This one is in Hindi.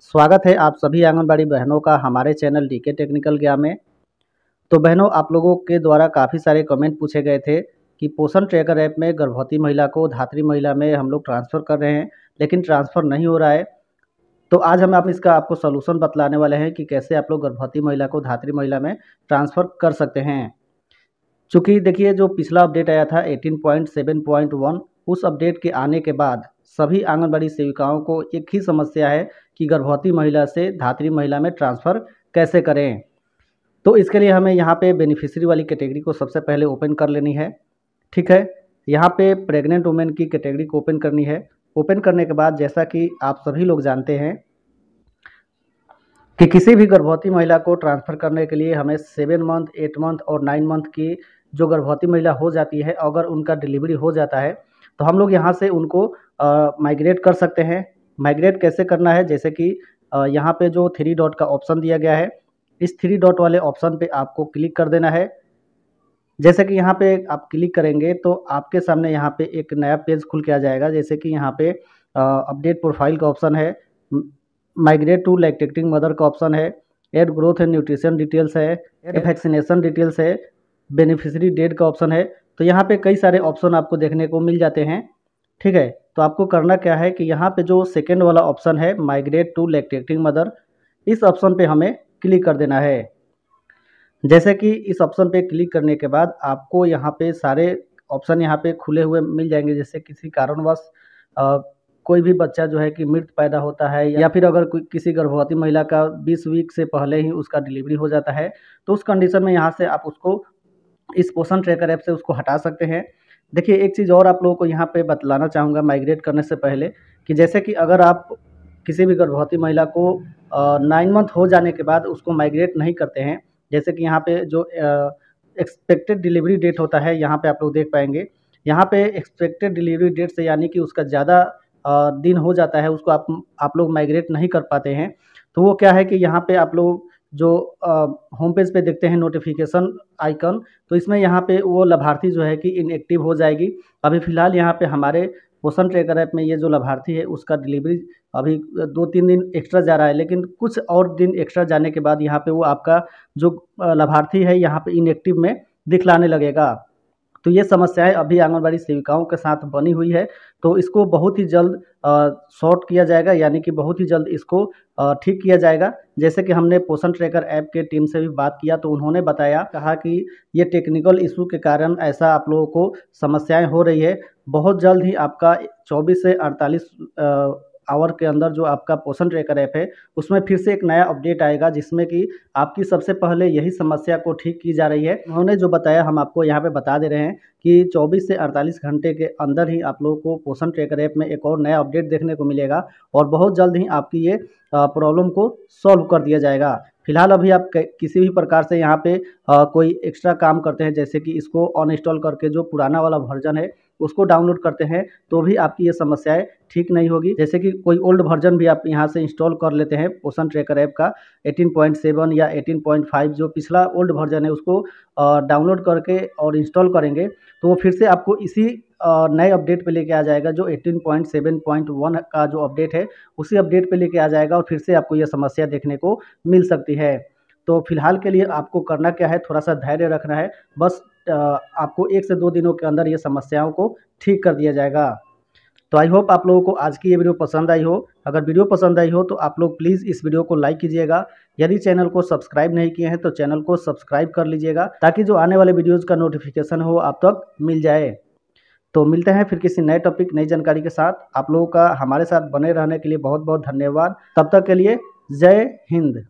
स्वागत है आप सभी आंगनबाड़ी बहनों का हमारे चैनल डी के टेक्निकल गया में तो बहनों आप लोगों के द्वारा काफ़ी सारे कमेंट पूछे गए थे कि पोषण ट्रैकर ऐप में गर्भवती महिला को धात्री महिला में हम लोग ट्रांसफ़र कर रहे हैं लेकिन ट्रांसफ़र नहीं हो रहा है तो आज हम आप इसका आपको सोलूसन बतलाने वाले हैं कि कैसे आप लोग गर्भवती महिला को धात्री महिला में ट्रांसफ़र कर सकते हैं चूँकि देखिए जो पिछला अपडेट आया था एटीन उस अपडेट के आने के बाद सभी आंगनबाड़ी सेविकाओं को एक ही समस्या है कि गर्भवती महिला से धात्री महिला में ट्रांसफ़र कैसे करें तो इसके लिए हमें यहाँ पे बेनिफिशरी वाली कैटेगरी को सबसे पहले ओपन कर लेनी है ठीक है यहाँ पे प्रेग्नेंट वुमेन की कैटेगरी को ओपन करनी है ओपन करने के बाद जैसा कि आप सभी लोग जानते हैं कि किसी भी गर्भवती महिला को ट्रांसफ़र करने के लिए हमें सेवन मंथ एट मंथ और नाइन मंथ की जो गर्भवती महिला हो जाती है अगर उनका डिलीवरी हो जाता है तो हम लोग यहाँ से उनको माइग्रेट कर सकते हैं माइग्रेट कैसे करना है जैसे कि यहाँ पे जो थ्री डॉट का ऑप्शन दिया गया है इस थ्री डॉट वाले ऑप्शन पे आपको क्लिक कर देना है जैसे कि यहाँ पे आप क्लिक करेंगे तो आपके सामने यहाँ पे एक नया पेज खुल के आ जाएगा जैसे कि यहाँ पे अपडेट प्रोफाइल का ऑप्शन है माइग्रेट टू लैक्टेक्टिंग मदर का ऑप्शन है add growth and nutrition details है वैक्सीनेशन डिटेल्स है बेनिफिशरी डेट का ऑप्शन है तो यहाँ पे कई सारे ऑप्शन आपको देखने को मिल जाते हैं ठीक है तो आपको करना क्या है कि यहाँ पे जो सेकेंड वाला ऑप्शन है माइग्रेट टू लैक्टेटिंग मदर इस ऑप्शन पे हमें क्लिक कर देना है जैसे कि इस ऑप्शन पे क्लिक करने के बाद आपको यहाँ पे सारे ऑप्शन यहाँ पे खुले हुए मिल जाएंगे जैसे किसी कारणवश कोई भी बच्चा जो है कि मृत पैदा होता है या फिर अगर किसी गर्भवती महिला का 20 वीक से पहले ही उसका डिलीवरी हो जाता है तो उस कंडीशन में यहाँ से आप उसको इस पोषण ट्रैकर ऐप से उसको हटा सकते हैं देखिए एक चीज़ और आप लोगों को यहाँ पे बतलाना चाहूँगा माइग्रेट करने से पहले कि जैसे कि अगर आप किसी भी गर्भवती महिला को नाइन मंथ हो जाने के बाद उसको माइग्रेट नहीं करते हैं जैसे कि यहाँ पे जो एक्सपेक्टेड डिलीवरी डेट होता है यहाँ पे आप लोग देख पाएंगे यहाँ पे एक्सपेक्टेड डिलीवरी डेट से यानी कि उसका ज़्यादा दिन हो जाता है उसको आप आप लोग माइग्रेट नहीं कर पाते हैं तो वो क्या है कि यहाँ पर आप लोग जो होम पेज पे देखते हैं नोटिफिकेशन आइकन तो इसमें यहाँ पे वो लाभार्थी जो है कि इनएक्टिव हो जाएगी अभी फ़िलहाल यहाँ पे हमारे पोषण ट्रेकर ऐप में ये जो लाभार्थी है उसका डिलीवरी अभी दो तीन दिन एक्स्ट्रा जा रहा है लेकिन कुछ और दिन एक्स्ट्रा जाने के बाद यहाँ पर वो आपका जो लाभार्थी है यहाँ पर इनएक्टिव में दिखलाने लगेगा तो ये समस्याएं अभी आंगनबाड़ी सेविकाओं के साथ बनी हुई है तो इसको बहुत ही जल्द शॉर्ट किया जाएगा यानी कि बहुत ही जल्द इसको ठीक किया जाएगा जैसे कि हमने पोषण ट्रैकर ऐप के टीम से भी बात किया तो उन्होंने बताया कहा कि ये टेक्निकल इशू के कारण ऐसा आप लोगों को समस्याएं हो रही है बहुत जल्द ही आपका 24 से 48 आवर के अंदर जो आपका पोषण ट्रैकर ऐप है उसमें फिर से एक नया अपडेट आएगा जिसमें कि आपकी सबसे पहले यही समस्या को ठीक की जा रही है उन्होंने जो बताया हम आपको यहाँ पे बता दे रहे हैं कि 24 से 48 घंटे के अंदर ही आप लोगों को पोषण ट्रैकर ऐप में एक और नया अपडेट देखने को मिलेगा और बहुत जल्द ही आपकी ये प्रॉब्लम को सॉल्व कर दिया जाएगा फिलहाल अभी आप किसी भी प्रकार से यहाँ पे आ, कोई एक्स्ट्रा काम करते हैं जैसे कि इसको अनइंस्टॉल करके जो पुराना वाला वर्जन है उसको डाउनलोड करते हैं तो भी आपकी ये समस्याएं ठीक नहीं होगी जैसे कि कोई ओल्ड वर्जन भी आप यहाँ से इंस्टॉल कर लेते हैं पोषण ट्रैकर ऐप का 18.7 या 18.5 जो पिछला ओल्ड वर्जन है उसको डाउनलोड करके और इंस्टॉल करेंगे तो फिर से आपको इसी नए अपडेट पे लेके आ जाएगा जो 18.7.1 का जो अपडेट है उसी अपडेट पे लेके आ जाएगा और फिर से आपको यह समस्या देखने को मिल सकती है तो फिलहाल के लिए आपको करना क्या है थोड़ा सा धैर्य रखना है बस आपको एक से दो दिनों के अंदर ये समस्याओं को ठीक कर दिया जाएगा तो आई होप आप लोगों को आज की ये वीडियो पसंद आई हो अगर वीडियो पसंद आई हो तो आप लोग प्लीज़ इस वीडियो को लाइक कीजिएगा यदि चैनल को सब्सक्राइब नहीं किए हैं तो चैनल को सब्सक्राइब कर लीजिएगा ताकि जो आने वाले वीडियोज़ का नोटिफिकेशन हो आप तक मिल जाए तो मिलते हैं फिर किसी नए टॉपिक नई जानकारी के साथ आप लोगों का हमारे साथ बने रहने के लिए बहुत बहुत धन्यवाद तब तक के लिए जय हिंद